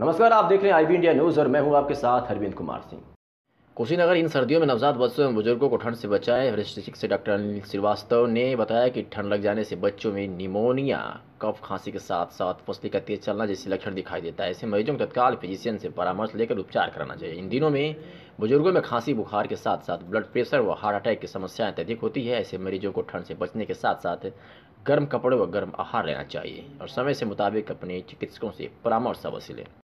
नमस्कार आप देख रहे हैं आईबी इंडिया न्यूज़ और मैं हूं आपके साथ हरविंद कुमार सिंह कुशीनगर इन सर्दियों में नवजात बच्चों एवं बुजुर्गों को ठंड से बचाए वरिष्ठ चिकित्सक डॉक्टर अनिल श्रीवास्तव ने बताया कि ठंड लग जाने से बच्चों में निमोनिया कफ खांसी के साथ साथ फसली का तेज चलना जैसे लक्षण दिखाई देता है ऐसे मरीजों को तत्काल फिजिशियन से परामर्श लेकर उपचार कराना चाहिए इन दिनों में बुजुर्गों में खांसी बुखार के साथ साथ ब्लड प्रेशर व हार्ट अटैक की समस्याएं अत्यधिक होती है ऐसे मरीजों को ठंड से बचने के साथ साथ गर्म कपड़े व गर्म आहार लेना चाहिए और समय से मुताबिक अपने चिकित्सकों से परामर्श अवश्य लें